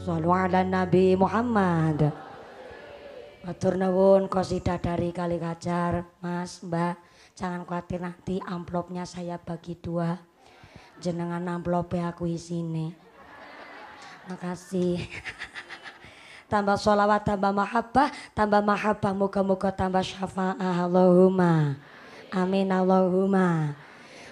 Sallu ala Nabi Muhammad. Matur nuwun kosida dari Kali kacar, Mas, Mbak. Jangan khawatir nanti amplopnya saya bagi dua. Jenengan amplopnya aku isine. Makasih. tambah sholawat, tambah mahabbah, tambah mahabbah, muka muka tambah syafaah. Allahumma. Amin Allahumma.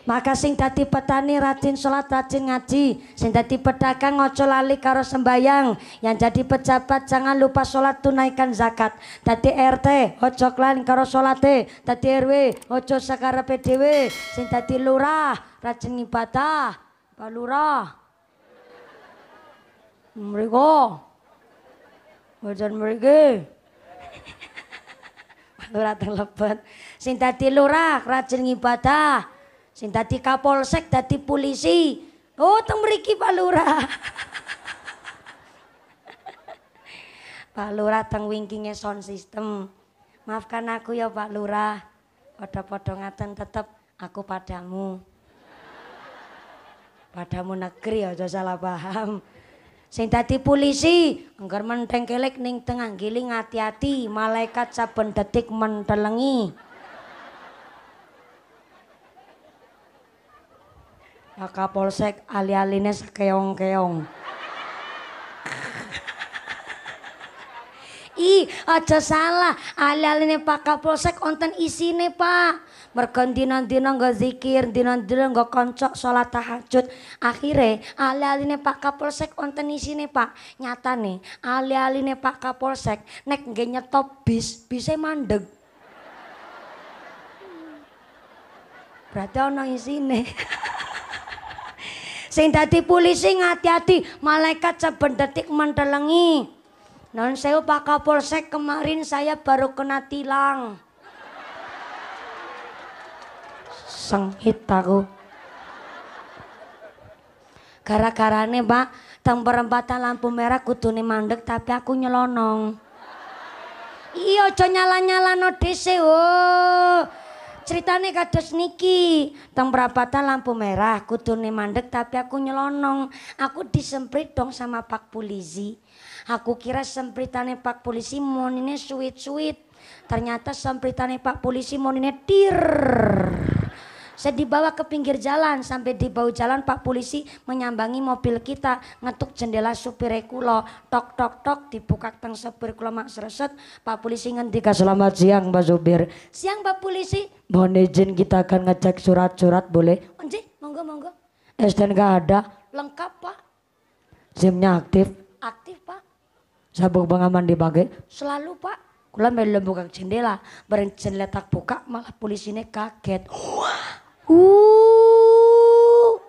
Maka sing dadi petani rajin sholat, rajin ngaji. Sing dadi pedagang ngojo lali karo sembayang. Yang jadi pejabat jangan lupa sholat tunaikan zakat. Dadi RT ojo klan karo sholate. Dadi RW ojo sakara PDW. Sing dadi lurah rajin ibadah. Pak lurah. mereka Wajan mereka Lurah terlebat Sing dadi lurah rajin ibadah. Sing dadi Kapolsek dadi polisi. Oh, teng mriki Pak Lurah. Pak Lurah teng wingkinge sound system. Maafkan aku ya Pak Lurah. Padha-padha ngaten tetep aku padamu. Padamu negeri aja salah paham. Sing dadi polisi, engger kelek ning tengah giling hati-hati, malaikat saben detik mentelengi. Pak eh, Kapolsek ali-aline sekeong-keong. Ih, aja salah. Ali-aline Pak Kapolsek onten isine, Pak. Mergo dina-dina nggo zikir, dina-dina nggo kanca salat tahajud. Akhire ali-aline Pak Kapolsek onten isine, Pak. nih, ali-aline Pak Kapolsek nek nggih nyetop bis, bise mandeg. Berarti isi isine. Sing dadi polisi ngati-hati, malaikat saben detik mendelengi. Non saya Pak Kapolsek kemarin saya baru kena tilang. Sengit aku. Gara-garane Pak, tang perempatan lampu merah kudune mandek tapi aku nyelonong. Iya aja nyala nyala dhisik. Oh ceritane kados niki berapa perapatan lampu merah kudune mandek tapi aku nyelonong aku disemprit dong sama pak polisi aku kira sempritane pak polisi monine sweet sweet, ternyata sempritane pak polisi monine dir saya dibawa ke pinggir jalan sampai di bau jalan Pak polisi menyambangi mobil kita, ngetuk jendela supir Kulo, tok tok tok dibuka teng supir Kulo mak sereset. Pak polisi ngendika selamat siang Pak supir. Siang Pak polisi. Mohon izin kita akan ngecek surat-surat boleh? Onji, oh, monggo monggo. gak ada. Lengkap Pak. sim aktif. Aktif Pak. Sabuk pengaman dipakai? Selalu Pak. Kulah melihat buka jendela, bareng jendela tak buka malah ini kaget. Wah. Uh.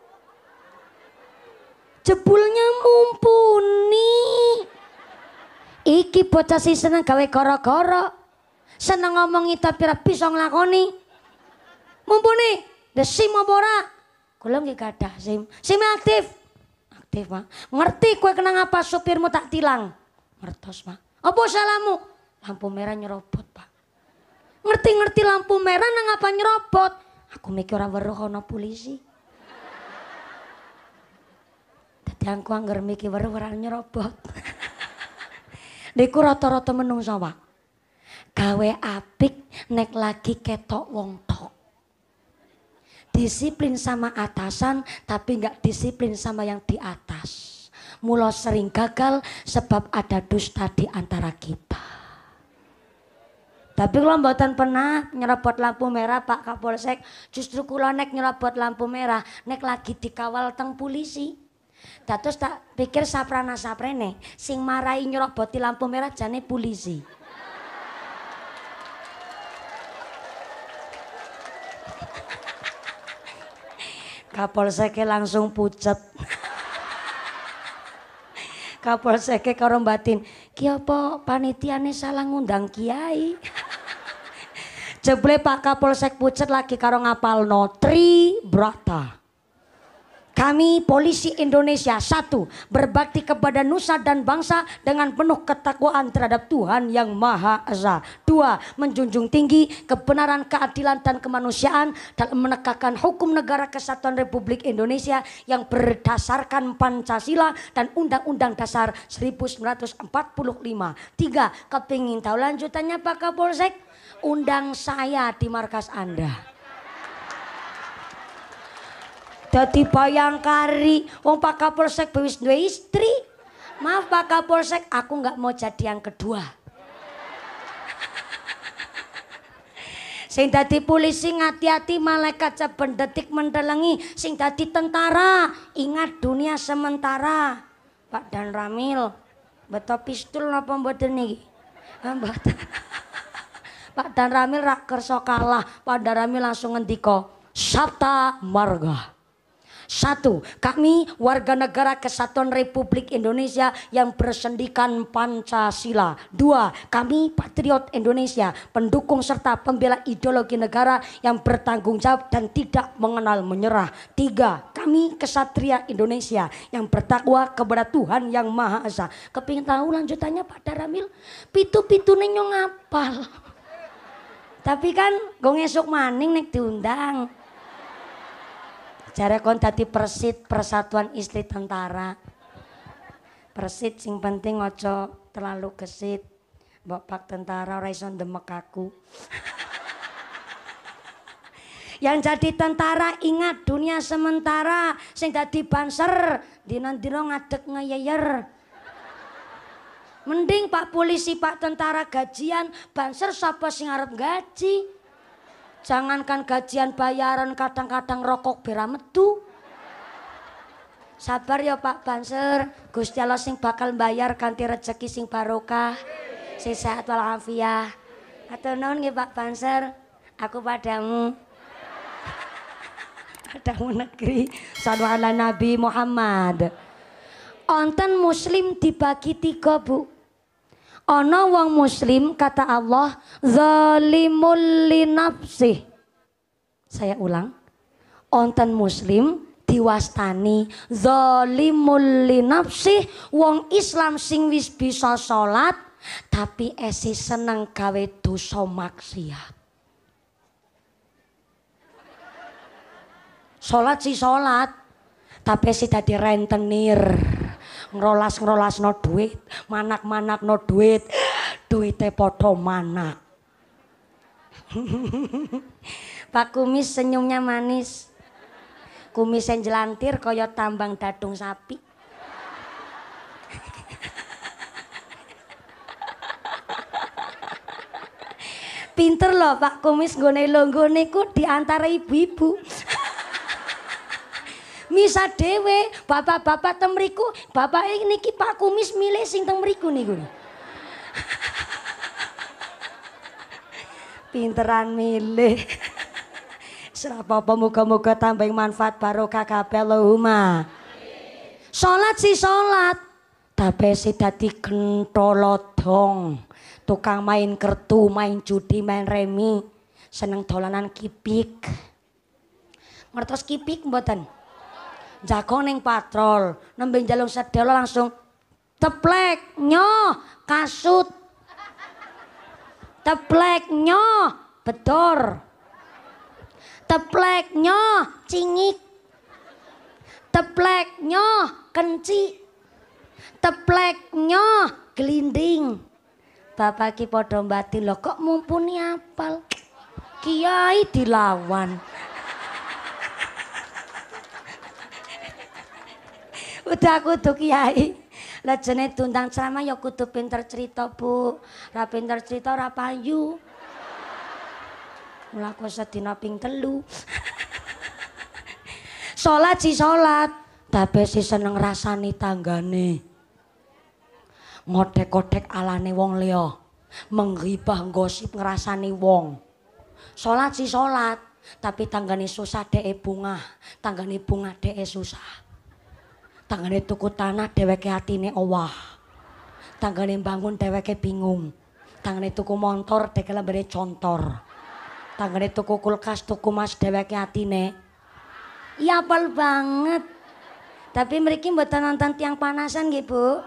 Jebulnya mumpuni. Iki bocah si seneng gawe koro-koro. Seneng ngomongi tapi rapi song lakoni. Mumpuni, the sim apa ora? nggih gadah sim. Sim aktif. Aktif, pak. Ngerti kowe kenang apa supirmu tak tilang. Ngertos, pak. Apa salahmu? Lampu merah nyerobot, Pak. Ngerti-ngerti lampu merah nang apa nyerobot? Aku mikir orang baru kono polisi. Tadi aku anggar mikir weruh orang nyerobot. Deku rata-rata menungso, Pak. kawe apik nek lagi ketok wong tok. Disiplin sama atasan tapi nggak disiplin sama yang di atas. Mula sering gagal sebab ada dusta di antara kita. Tapi kula mboten pernah nyerobot lampu merah Pak Kapolsek. Justru kula nek nyerobot lampu merah nek lagi dikawal teng polisi. Dados tak pikir saprana saprene sing marai nyeroboti lampu merah jane polisi. Kapolseke langsung pucet. Kapolseke karo batin, "Ki apa panitiane salah ngundang kiai?" Jebule Pak Kapolsek Pucet lagi karo No Tri Brata. Kami polisi Indonesia satu berbakti kepada nusa dan bangsa dengan penuh ketakwaan terhadap Tuhan yang Maha Esa. Dua menjunjung tinggi kebenaran, keadilan dan kemanusiaan dalam menegakkan hukum negara kesatuan Republik Indonesia yang berdasarkan Pancasila dan Undang-Undang Dasar 1945. Tiga kepingin tahu lanjutannya Pak Kapolsek? undang saya di markas Anda. Dadi bayangkari, wong Pak Kapolsek bewis dua istri. Maaf Pak Kapolsek, aku nggak mau jadi yang kedua. sing dadi polisi ngati-hati malaikat saben detik mendelengi sing dadi tentara ingat dunia sementara Pak Dan Ramil beto pistol apa mboten niki mboten Pak Dan Ramil rak kerso kalah. Pak Dan Ramil langsung ngendiko. sata marga. Satu, kami warga negara kesatuan Republik Indonesia yang bersendikan Pancasila. Dua, kami patriot Indonesia, pendukung serta pembela ideologi negara yang bertanggung jawab dan tidak mengenal menyerah. Tiga, kami kesatria Indonesia yang bertakwa kepada Tuhan Yang Maha Esa. Kepingin tahu lanjutannya Pak Daramil? Pitu-pitu nenyong ngapal. Tapi kan gue ngesuk maning nek diundang. cara kon tadi persit persatuan istri tentara. Persit sing penting ngoco terlalu gesit. Mbok pak tentara raison demek aku. Yang jadi tentara ingat dunia sementara sing tadi banser dina-dina ngadek ngeyeyer. Mending pak polisi, pak tentara gajian, banser siapa sih ngarep gaji. Jangankan gajian bayaran kadang-kadang rokok beramedu. Sabar ya Pak Banser, Gusti Allah sing bakal bayar ganti rezeki sing barokah. Sing sehat walafiat. Atau non nggih Pak Banser, aku padamu. padamu negeri ala Nabi Muhammad. Onten muslim dibagi tiga bu. Ono wong muslim kata Allah zalimul linafsih. Saya ulang. Onten muslim diwastani zalimul linafsi wong Islam sing wis bisa sholat tapi esi seneng gawe dosa maksiat. sholat si sholat tapi si tadi rentenir ngerolas no duit, manak no duit, duite padha manak. Pak Kumis senyumnya manis. yang jelantir koyo tambang dadung sapi. Pinter loh Pak Kumis gue longgone ku diantara ibu-ibu misa Dewe, bapak-bapak temeriku, bapak ini Pak Kumis milih sing temeriku nih gue Pinteran milih. Serapa muga muka tambah manfaat barokah kabeh Allahumma. sholat si tapi si dadi kentolodong. Tukang main kertu, main judi, main remi, seneng dolanan kipik. Ngertos kipik mboten? jagoning patrol, nembe jalung sedelo langsung teplek nyo kasut. Teplek nyo bedor. Teplek nyo cingik. Teplek nyo kenci. Teplek nyo gelinding. Bapak ki padha lo kok mumpuni apal. Kiai dilawan. udah kudu kiai. Lejene tundang ceramah ya kudu pinter cerita, Bu. Ra pinter cerita ra payu. mulaku sedina ping telu. sholat si sholat tapi si seneng rasani tanggane. ngodek ala alane wong Leo menghibah gosip ngerasani wong. sholat si sholat tapi tanggane susah dee bunga, tanggane bunga dee susah. Tanggane tuku tanah dheweke atine owah. Tanggane bangun dheweke bingung. Tanggane tuku montor dheweke lambene contor. Tanggane tuku kulkas, tuku mas dheweke atine Iya apal banget. Tapi mriki mboten nonton tiang panasan gitu, Bu.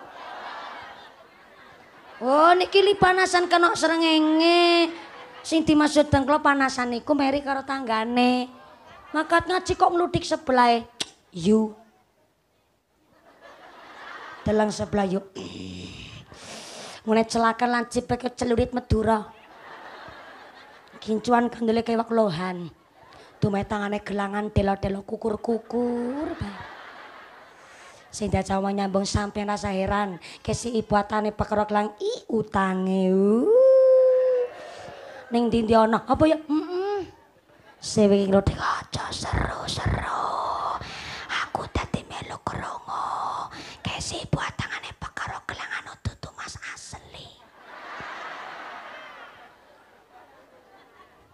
Oh, niki li panasan kena srengenge. Sing dimaksud dengklo panasan niku meri karo tanggane. Makat ngaji kok meludik sebelah e. You Deleng sebelah yuk. mulai celakan lancip ke celurit medura, Kincuan kendele kewak lohan. Dumeh tangane gelangan delo-delo kukur-kukur. Sehingga dacawa nyambung sampai rasa heran. Kesi ibu atane pekerok lang i utange. Uh. Neng ndi Apa ya? Heeh. Mm -mm. aja.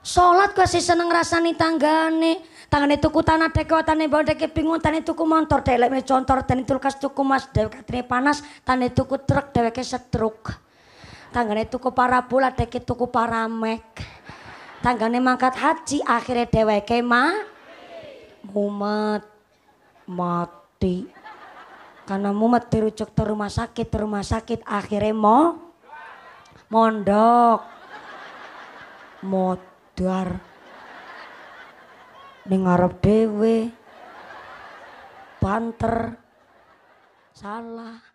Sholat kok sih seneng rasani tanggane. Tanggane tuku tanah dek tane bawa dek bingung itu tuku motor telek lek contor tane tulkas tuku mas dek katanya panas itu tuku truk deweke setruk. Tanggane tuku parabola dek tuku paramek. Tanggane mangkat haji akhirnya deweke ma mumet mati. Karena mumet dirujuk ke rumah sakit, ke rumah sakit akhirnya mau mondok. Mot duar ning ngarep dhewe banter salah